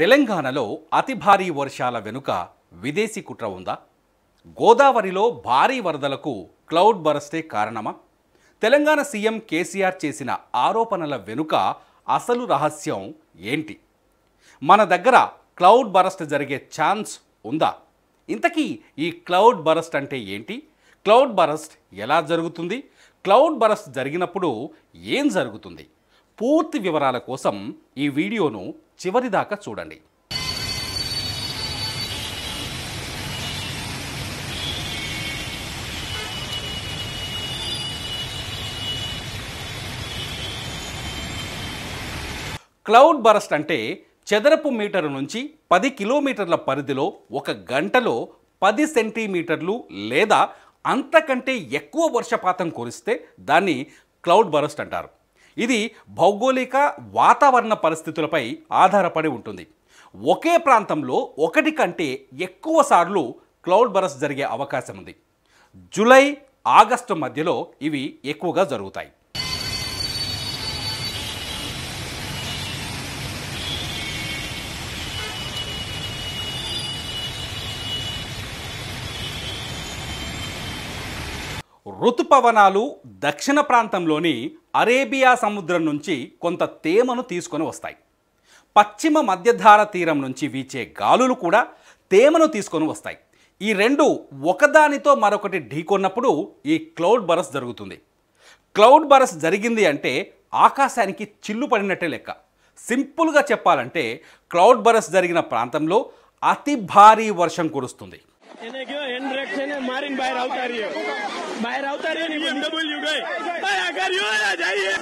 తెలంగాణలో అతి భారీ వర్షాల వెనుక విదేశీ కుట్ర ఉందా గోదావరిలో భారీ వరదలకు క్లౌడ్ బరస్టే కారణమా తెలంగాణ సీఎం కేసీఆర్ చేసిన ఆరోపణల వెనుక అసలు రహస్యం ఏంటి మన దగ్గర క్లౌడ్ బరస్ట్ జరిగే ఛాన్స్ ఉందా ఇంతకీ ఈ క్లౌడ్ బరస్ట్ అంటే ఏంటి క్లౌడ్ బరస్ట్ ఎలా జరుగుతుంది క్లౌడ్ బరస్ట్ జరిగినప్పుడు ఏం జరుగుతుంది పూర్తి వివరాల కోసం ఈ వీడియోను చివరి దాకా చూడండి క్లౌడ్ బరస్ట్ అంటే చదరపు మీటర్ నుంచి పది కిలోమీటర్ల పరిధిలో ఒక గంటలో పది సెంటీమీటర్లు లేదా అంతకంటే ఎక్కువ వర్షపాతం కురిస్తే దాన్ని క్లౌడ్ బరస్ట్ అంటారు ఇది భౌగోళిక వాతావరణ పరిస్థితులపై ఆధారపడి ఉంటుంది ఒకే ప్రాంతంలో ఒకటి కంటే ఎక్కువ సార్లు క్లౌడ్ బరస్ జరిగే అవకాశం ఉంది జూలై ఆగస్టు మధ్యలో ఇవి ఎక్కువగా జరుగుతాయి ఋతుపవనాలు దక్షిణ ప్రాంతంలోని అరేబియా సముద్రం నుంచి కొంత తేమను తీసుకొని వస్తాయి పశ్చిమ మధ్యధార తీరం నుంచి వీచే గాలులు కూడా తేమను తీసుకొని వస్తాయి ఈ రెండు ఒకదానితో మరొకటి ఢీకొన్నప్పుడు ఈ క్లౌడ్ బరస్ జరుగుతుంది క్లౌడ్ బరస్ జరిగింది అంటే ఆకాశానికి చిల్లు పడినట్టే లెక్క సింపుల్గా చెప్పాలంటే క్లౌడ్ బరస్ జరిగిన ప్రాంతంలో అతి భారీ వర్షం కురుస్తుంది કરીને બહાર આવતા રહીએ બહાર આવતા રહીએ ને એમ ડબલ્યુ ગઈ જઈએ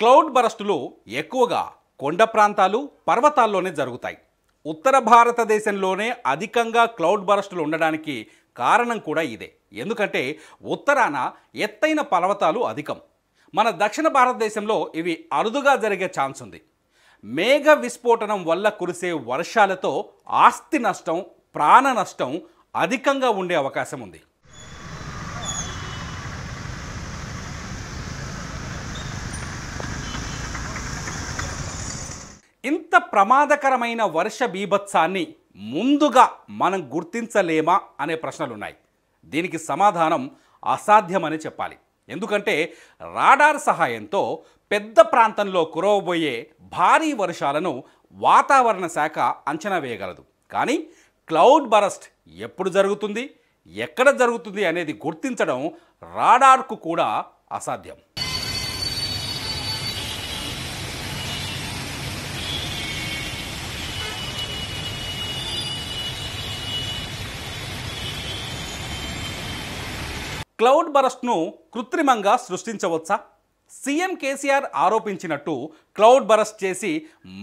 క్లౌడ్ బరస్టులు ఎక్కువగా కొండ ప్రాంతాలు పర్వతాల్లోనే జరుగుతాయి ఉత్తర భారతదేశంలోనే అధికంగా క్లౌడ్ బరస్టులు ఉండడానికి కారణం కూడా ఇదే ఎందుకంటే ఉత్తరాన ఎత్తైన పర్వతాలు అధికం మన దక్షిణ భారతదేశంలో ఇవి అరుదుగా జరిగే ఛాన్స్ ఉంది మేఘ విస్ఫోటనం వల్ల కురిసే వర్షాలతో ఆస్తి నష్టం ప్రాణ నష్టం అధికంగా ఉండే అవకాశం ఉంది ఇంత ప్రమాదకరమైన వర్ష బీభత్సాన్ని ముందుగా మనం గుర్తించలేమా అనే ప్రశ్నలున్నాయి దీనికి సమాధానం అసాధ్యమని చెప్పాలి ఎందుకంటే రాడార్ సహాయంతో పెద్ద ప్రాంతంలో కురవబోయే భారీ వర్షాలను వాతావరణ శాఖ అంచనా వేయగలదు కానీ క్లౌడ్ బరస్ట్ ఎప్పుడు జరుగుతుంది ఎక్కడ జరుగుతుంది అనేది గుర్తించడం రాడార్కు కూడా అసాధ్యం క్లౌడ్ బరస్ట్ను కృత్రిమంగా సృష్టించవచ్చా సీఎం కేసీఆర్ ఆరోపించినట్టు క్లౌడ్ బరస్ట్ చేసి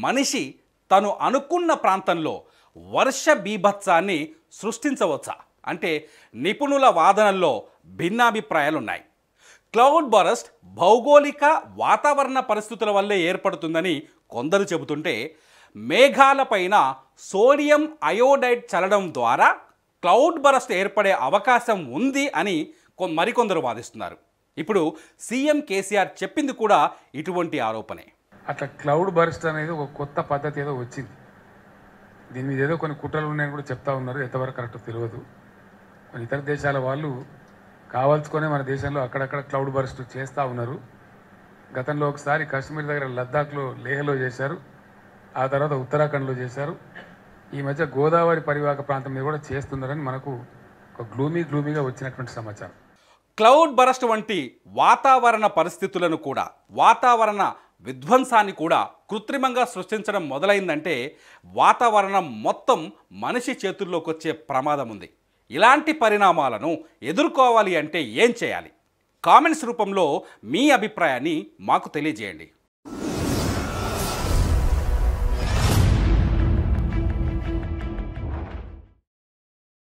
మనిషి తను అనుకున్న ప్రాంతంలో వర్ష బీభత్సాన్ని సృష్టించవచ్చా అంటే నిపుణుల వాదనల్లో భిన్నాభిప్రాయాలున్నాయి క్లౌడ్ బరస్ట్ భౌగోళిక వాతావరణ పరిస్థితుల వల్లే ఏర్పడుతుందని కొందరు చెబుతుంటే మేఘాలపైన సోడియం అయోడైడ్ చల్లడం ద్వారా క్లౌడ్ బరస్ట్ ఏర్పడే అవకాశం ఉంది అని మరికొందరు వాదిస్తున్నారు ఇప్పుడు సీఎం కేసీఆర్ చెప్పింది కూడా ఇటువంటి ఆరోపణే అట్లా క్లౌడ్ బర్స్ట్ అనేది ఒక కొత్త పద్ధతి ఏదో వచ్చింది దీని మీద ఏదో కొన్ని కుట్రలు ఉన్నాయని కూడా చెప్తా ఉన్నారు ఎంతవరకు కరెక్ట్ తెలియదు కొన్ని ఇతర దేశాల వాళ్ళు కావాల్చుకునే మన దేశంలో అక్కడక్కడ క్లౌడ్ బర్స్ట్ చేస్తూ ఉన్నారు గతంలో ఒకసారి కాశ్మీర్ దగ్గర లద్దాఖ్లో లేహలో చేశారు ఆ తర్వాత ఉత్తరాఖండ్లో చేశారు ఈ మధ్య గోదావరి పరివాహక ప్రాంతం మీద కూడా చేస్తున్నారని మనకు ఒక గ్లూమీ గ్లూమీగా వచ్చినటువంటి సమాచారం క్లౌడ్ బరస్ట్ వంటి వాతావరణ పరిస్థితులను కూడా వాతావరణ విధ్వంసాన్ని కూడా కృత్రిమంగా సృష్టించడం మొదలైందంటే వాతావరణం మొత్తం మనిషి చేతుల్లోకి వచ్చే ప్రమాదం ఉంది ఇలాంటి పరిణామాలను ఎదుర్కోవాలి అంటే ఏం చేయాలి కామెంట్స్ రూపంలో మీ అభిప్రాయాన్ని మాకు తెలియజేయండి